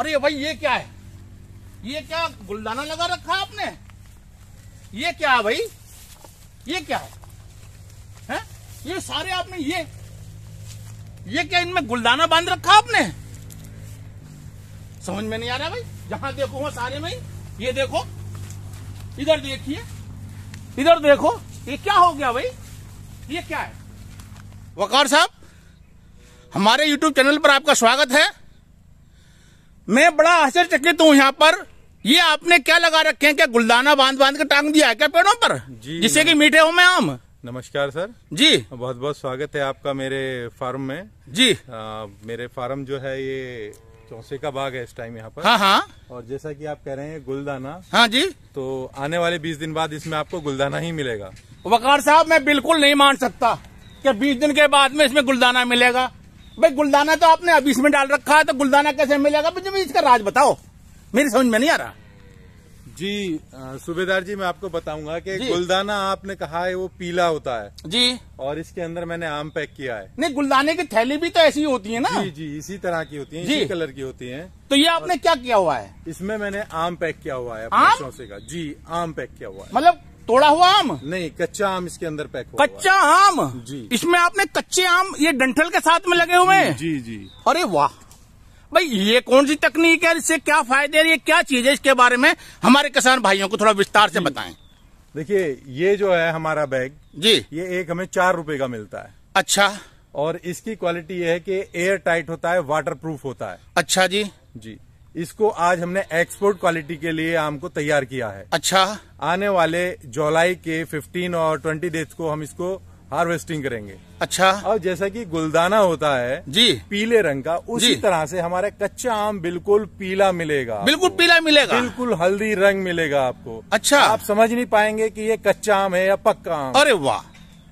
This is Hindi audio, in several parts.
अरे भाई ये क्या है ये क्या गुलदाना लगा रखा आपने ये क्या है भाई ये क्या है, है? ये सारे आपने ये ये क्या इनमें गुलदाना बांध रखा आपने समझ में नहीं आ रहा भाई जहां देखो वहां सारे में ये देखो इधर देखिए इधर देखो ये क्या हो गया भाई ये क्या है वकार साहब हमारे YouTube चैनल पर आपका स्वागत है मैं बड़ा आश्चर्यचकित हूँ यहाँ पर ये आपने क्या लगा रखे हैं क्या गुलदाना बांध बांध के टांग दिया है क्या पेड़ों पर जिससे कि मीठे हो मैं आम नमस्कार सर जी बहुत बहुत स्वागत है आपका मेरे फार्म में जी आ, मेरे फार्म जो है ये चौसे का बाग है इस टाइम यहाँ पर हाँ हाँ और जैसा कि आप कह रहे हैं गुलदाना हाँ जी तो आने वाले बीस दिन बाद इसमें आपको गुलदाना ही मिलेगा वकार साहब मैं बिल्कुल नहीं मान सकता की बीस दिन के बाद में इसमें गुलदाना मिलेगा भाई गुलदाना तो आपने अब इसमें डाल रखा है तो गुलदाना कैसे मिलेगा मुझे इसका राज बताओ मेरी समझ में नहीं आ रहा जी सुबेदार जी मैं आपको बताऊंगा कि गुलदाना आपने कहा है वो पीला होता है जी और इसके अंदर मैंने आम पैक किया है नहीं गुलदाने की थैली भी तो ऐसी होती है ना जी जी इसी तरह की होती है इसी कलर की होती है तो ये आपने क्या किया हुआ है इसमें मैंने आम पैक किया हुआ है आम? का जी आम पैक किया हुआ है मतलब तोड़ा हुआ आम नहीं कच्चा आम इसके अंदर पैक हुआ कच्चा आम जी इसमें आपने कच्चे आम ये डंठल के साथ में लगे हुए हैं जी जी अरे वाह भाई ये कौन सी तकनीक है इससे क्या फायदे है ये क्या चीज है इसके बारे में हमारे किसान भाइयों को थोड़ा विस्तार से बताएं देखिए ये जो है हमारा बैग जी ये एक हमें चार रूपये का मिलता है अच्छा और इसकी क्वालिटी ये है कि एयर टाइट होता है वाटर प्रूफ होता है अच्छा जी जी इसको आज हमने एक्सपोर्ट क्वालिटी के लिए आम को तैयार किया है अच्छा आने वाले जुलाई के 15 और 20 डेज को हम इसको हार्वेस्टिंग करेंगे अच्छा और जैसा कि गुलदाना होता है जी पीले रंग का उसी तरह से हमारे कच्चा आम बिल्कुल पीला मिलेगा बिल्कुल पीला मिलेगा बिल्कुल हल्दी रंग मिलेगा आपको अच्छा आप समझ नहीं पाएंगे कि ये कच्चा आम है या पक्का आम अरे वाह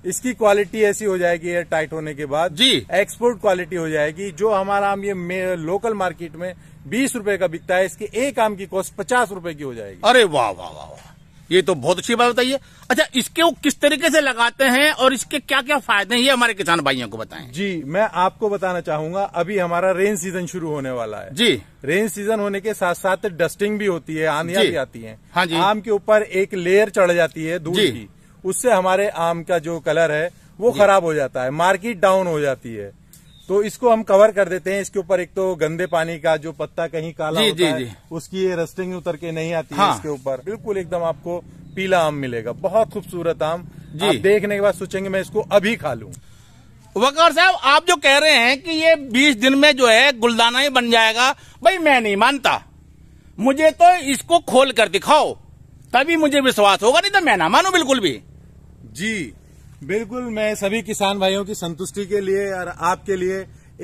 इसकी क्वालिटी ऐसी हो जाएगी एयर टाइट होने के बाद जी एक्सपोर्ट क्वालिटी हो जाएगी जो हमारा आम ये लोकल मार्केट में बीस रूपये का बिकता है इसके एक आम की कॉस्ट पचास रूपये की हो जाएगी अरे वाह वाह वाह वाह ये तो बहुत अच्छी बात बताइए अच्छा इसके वो किस तरीके से लगाते हैं और इसके क्या क्या फायदे हैं ये हमारे किसान भाइयों को बताएं जी मैं आपको बताना चाहूंगा अभी हमारा रेन सीजन शुरू होने वाला है जी रेन सीजन होने के साथ साथ डस्टिंग भी होती है आंधियां भी आती है हाँ जी आम के ऊपर एक लेयर चढ़ जाती है धूल की उससे हमारे आम का जो कलर है वो खराब हो जाता है मार्केट डाउन हो जाती है तो इसको हम कवर कर देते हैं इसके ऊपर एक तो गंदे पानी का जो पत्ता कहीं काला जी, होता जी, है जी. उसकी ये रस्टिंग उतर के नहीं आती हाँ. है इसके ऊपर बिल्कुल एकदम आपको पीला आम मिलेगा बहुत खूबसूरत आम जी आप देखने के बाद सोचेंगे मैं इसको अभी खा लू वकार साहब आप जो कह रहे हैं कि ये 20 दिन में जो है गुलदाना ही बन जाएगा भाई मैं नहीं मानता मुझे तो इसको खोल कर दिखाओ तभी मुझे विश्वास होगा नहीं तो मैं ना मानू बिल्कुल भी जी बिल्कुल मैं सभी किसान भाइयों की संतुष्टि के लिए और आपके लिए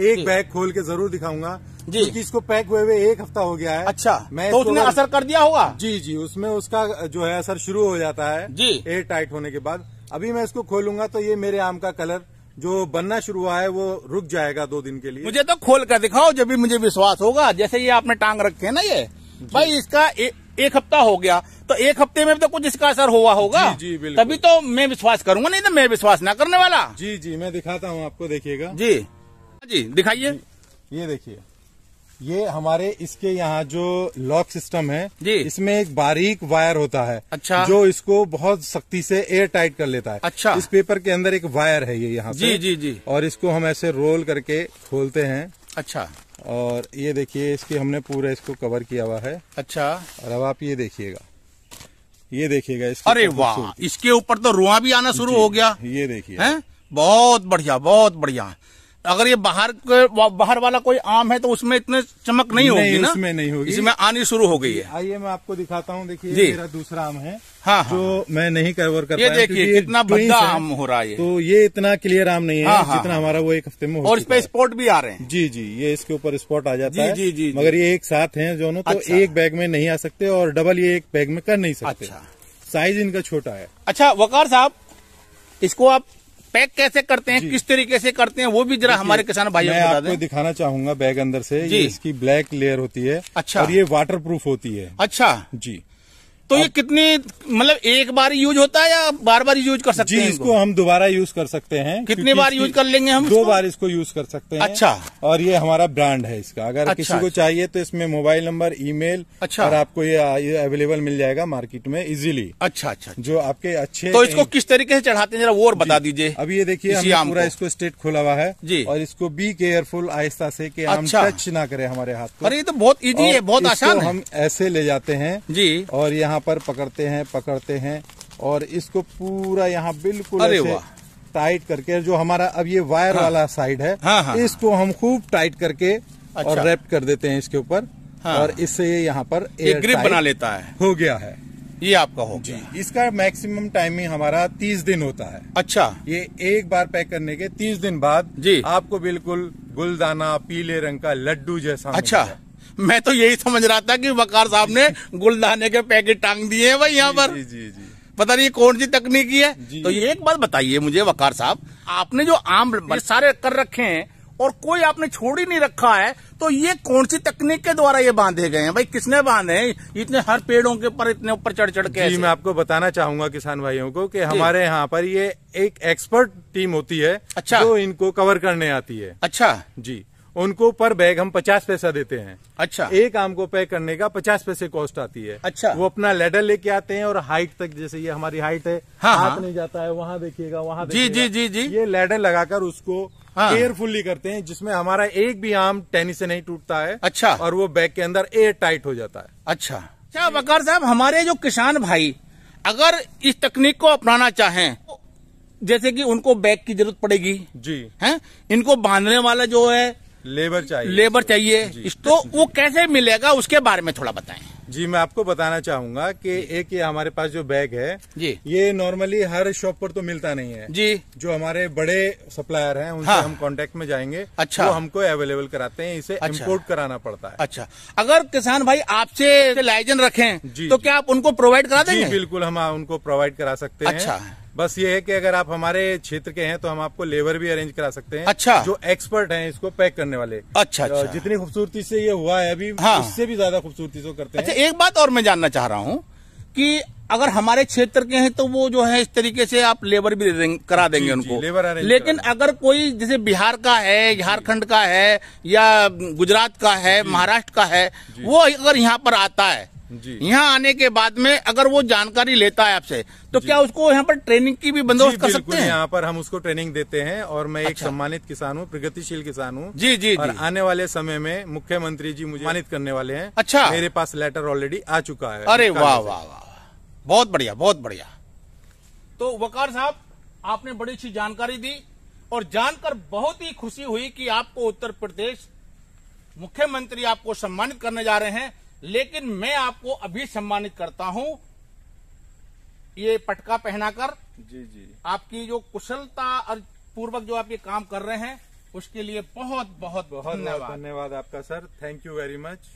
एक बैग खोल के जरूर दिखाऊंगा जी तो इसको पैक हुए हुए एक हफ्ता हो गया है अच्छा मैं तो उसने असर कर दिया होगा जी जी उसमें उसका जो है असर शुरू हो जाता है जी एयर टाइट होने के बाद अभी मैं इसको खोलूंगा तो ये मेरे आम का कलर जो बनना शुरू हुआ है वो रुक जाएगा दो दिन के लिए मुझे तो खोल कर दिखाओ जब भी मुझे विश्वास होगा जैसे ये आपने टांग रखे है ना ये भाई इसका एक हफ्ता हो गया तो एक हफ्ते में तो कुछ इसका असर हुआ होगा जी, जी तभी तो मैं विश्वास करूंगा नहीं तो मैं विश्वास ना करने वाला जी जी मैं दिखाता हूँ आपको देखिएगा जी जी दिखाइए ये देखिए ये हमारे इसके यहाँ जो लॉक सिस्टम है जी। इसमें एक बारीक वायर होता है अच्छा जो इसको बहुत सख्ती से एयर टाइट कर लेता है अच्छा इस पेपर के अंदर एक वायर है ये यहाँ जी जी जी और इसको हम ऐसे रोल करके खोलते हैं अच्छा और ये देखिए इसके हमने पूरा इसको कवर किया हुआ है अच्छा और अब आप ये देखिएगा ये देखिएगा इसके अरे वाह इसके ऊपर तो रुआ भी आना शुरू हो गया ये देखिए बहुत बढ़िया बहुत बढ़िया अगर ये बाहर बाहर वाला कोई आम है तो उसमें इतने चमक नहीं, नहीं होगी ना इसमें नहीं होगी इसमें आनी शुरू हो गई है आइए मैं आपको दिखाता हूँ देखिए मेरा दूसरा आम है हाँ, हाँ, जो हाँ। मैं नहीं कवर कर ये देखिए कितना बड़ा आम हो रहा है तो ये इतना क्लियर आम नहीं है हाँ, हाँ, जितना हमारा वो एक हफ्ते में और इस पे स्पॉट भी आ रहे हैं जी जी ये इसके ऊपर स्पॉट आ जाता है जी जी मगर ये एक साथ हैं दोनों तो अच्छा। एक बैग में नहीं आ सकते और डबल ये एक बैग में कर नहीं सकते साइज अच्छा। इनका छोटा है अच्छा वकार साहब इसको आप पैक कैसे करते हैं किस तरीके से करते हैं वो भी जरा हमारे किसान भाइयों को बता दें दिखाना चाहूंगा बैग अंदर से ये इसकी ब्लैक लेयर होती है अच्छा और ये वाटर प्रूफ होती है अच्छा जी तो ये कितनी मतलब एक बार यूज होता है या बार बार यूज कर सकते जी, हैं इसको हम दोबारा यूज कर सकते हैं कितने बार यूज कर लेंगे हम दो बार इसको यूज कर सकते हैं अच्छा और ये हमारा ब्रांड है इसका अगर अच्छा, किसी को चाहिए तो इसमें मोबाइल नंबर ईमेल अच्छा और आपको ये अवेलेबल मिल जाएगा मार्केट में इजिली अच्छा, अच्छा अच्छा जो आपके अच्छे तो इसको किस तरीके से चढ़ाते हैं जरा वो और बता दीजिए अब ये देखिए पूरा इसको स्टेट खुला हुआ है जी और इसको बी केयरफुल आहिस्ता से कि हम अच्छा। टच ना करें हमारे हाथ अरे ये तो बहुत इजी है बहुत आसान हम ऐसे ले जाते हैं जी और यहाँ यहाँ पर पकड़ते हैं पकड़ते हैं और इसको पूरा यहाँ बिल्कुल टाइट करके जो हमारा अब ये वायर हाँ, वाला साइड है हाँ, हाँ, हाँ। इसको हम खूब टाइट करके अच्छा, और रैप कर देते हैं इसके ऊपर हाँ, और इससे ये यहाँ पर एक ग्रिप बना लेता है हो गया है ये आपका हो जी इसका मैक्सिमम टाइमिंग हमारा तीस दिन होता है अच्छा ये एक बार पैक करने के तीस दिन बाद जी आपको बिल्कुल गुलदाना पीले रंग का लड्डू जैसा अच्छा मैं तो यही समझ रहा था कि वकार साहब ने गुलदाने के पैकेट टांग दिए हैं भाई यहाँ पर जी, जी, जी। पता नहीं कौन सी तकनीक है तो ये एक बात बताइए मुझे वकार साहब आपने जो आम सारे कर रखे हैं और कोई आपने छोड़ ही नहीं रखा है तो ये कौन सी तकनीक के द्वारा ये बांधे गए हैं भाई किसने बांधे इतने हर पेड़ों के ऊपर इतने ऊपर चढ़ चढ़ के जी मैं आपको बताना चाहूंगा किसान भाइयों को कि हमारे यहाँ पर ये एक एक्सपर्ट टीम होती है अच्छा जो इनको कवर करने आती है अच्छा जी उनको पर बैग हम पचास पैसा देते हैं अच्छा एक आम को पैक करने का पचास पैसे कॉस्ट आती है अच्छा वो अपना लेडर लेके आते हैं और हाइट तक जैसे ये हमारी हाइट है हाँ, हाथ हाँ। नहीं जाता है वहाँ देखिएगा वहाँ जी जी जी जी ये लेडर लगाकर उसको केयरफुल्ली हाँ। करते हैं जिसमें हमारा एक भी आम टेनिस से नहीं टूटता है अच्छा और वो बैग के अंदर एयर टाइट हो जाता है अच्छा अच्छा बकर साहब हमारे जो किसान भाई अगर इस तकनीक को अपनाना चाहें जैसे कि उनको बैग की जरूरत पड़ेगी जी हैं इनको बांधने वाला जो है लेबर चाहिए लेबर चाहिए तो वो कैसे मिलेगा उसके बारे में थोड़ा बताएं जी मैं आपको बताना चाहूंगा कि एक ये हमारे पास जो बैग है जी ये नॉर्मली हर शॉप पर तो मिलता नहीं है जी जो हमारे बड़े सप्लायर हैं उनसे हाँ। हम कांटेक्ट में जाएंगे अच्छा वो हमको अवेलेबल कराते हैं इसे अच्छा। कराना पड़ता है अच्छा अगर किसान भाई आपसे लाइजन रखें जी तो क्या आप उनको प्रोवाइड करा देंगे बिल्कुल हम उनको प्रोवाइड करा सकते हैं अच्छा बस ये है कि अगर आप हमारे क्षेत्र के हैं तो हम आपको लेबर भी अरेंज करा सकते हैं अच्छा जो एक्सपर्ट हैं इसको पैक करने वाले अच्छा, अच्छा। जितनी खूबसूरती से ये हुआ है अभी हाँ। इससे भी ज्यादा खूबसूरती से करते अच्छा, हैं एक बात और मैं जानना चाह रहा हूँ कि अगर हमारे क्षेत्र के हैं तो वो जो है इस तरीके से आप लेबर भी दें, करा देंगे जी, उनको जी, लेबर लेकिन अगर कोई जैसे बिहार का है झारखंड का है या गुजरात का है महाराष्ट्र का है वो अगर यहाँ पर आता है यहाँ आने के बाद में अगर वो जानकारी लेता है आपसे तो क्या उसको यहाँ पर ट्रेनिंग की भी बंदोबस्त कर सकते हैं यहाँ पर हम उसको ट्रेनिंग देते हैं और मैं अच्छा। एक सम्मानित किसान हूँ प्रगतिशील किसान हूँ जी जी और जी। आने वाले समय में मुख्यमंत्री जी मुझे सम्मानित करने वाले हैं अच्छा मेरे पास लेटर ऑलरेडी आ चुका है अरे वाह वाह वाह बहुत बढ़िया बहुत बढ़िया तो वकार साहब आपने बड़ी अच्छी जानकारी दी और जानकर बहुत ही खुशी हुई कि आपको उत्तर प्रदेश मुख्यमंत्री आपको सम्मानित करने जा रहे हैं लेकिन मैं आपको अभी सम्मानित करता हूं ये पटका पहनाकर जी जी आपकी जो कुशलता और पूर्वक जो आप ये काम कर रहे हैं उसके लिए बहुत बहुत बहुत धन्यवाद आपका sir thank you very much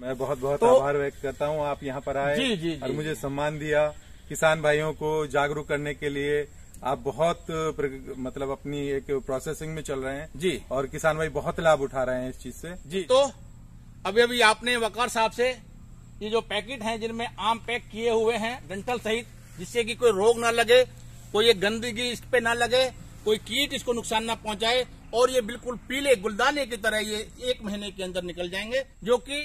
मैं बहुत बहुत तो, आभार व्यक्त करता हूँ आप यहाँ पर आए जी, जी, और मुझे सम्मान दिया किसान भाइयों को जागरूक करने के लिए आप बहुत मतलब अपनी एक प्रोसेसिंग में चल रहे हैं जी और किसान भाई बहुत लाभ उठा रहे हैं इस चीज से जी तो अभी अभी आपने वकार साहब से ये जो पैकेट हैं जिनमें आम पैक किए हुए हैं डेंटल सहित जिससे कि कोई रोग ना लगे कोई ये गंदगी इस पे ना लगे कोई कीट इसको नुकसान ना पहुंचाए और ये बिल्कुल पीले गुलदाने की तरह ये एक महीने के अंदर निकल जाएंगे जो कि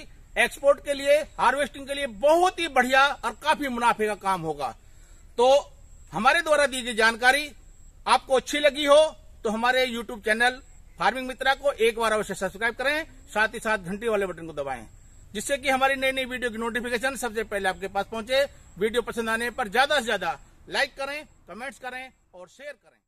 एक्सपोर्ट के लिए हार्वेस्टिंग के लिए बहुत ही बढ़िया और काफी मुनाफे का काम होगा तो हमारे द्वारा दी गई जानकारी आपको अच्छी लगी हो तो हमारे यूट्यूब चैनल फार्मिंग मित्रा को एक बार अवश्य सब्सक्राइब करें साथ ही साथ घंटी वाले बटन को दबाएं जिससे कि हमारी नई नई वीडियो की नोटिफिकेशन सबसे पहले आपके पास पहुंचे वीडियो पसंद आने पर ज्यादा से ज्यादा लाइक करें कमेंट्स करें और शेयर करें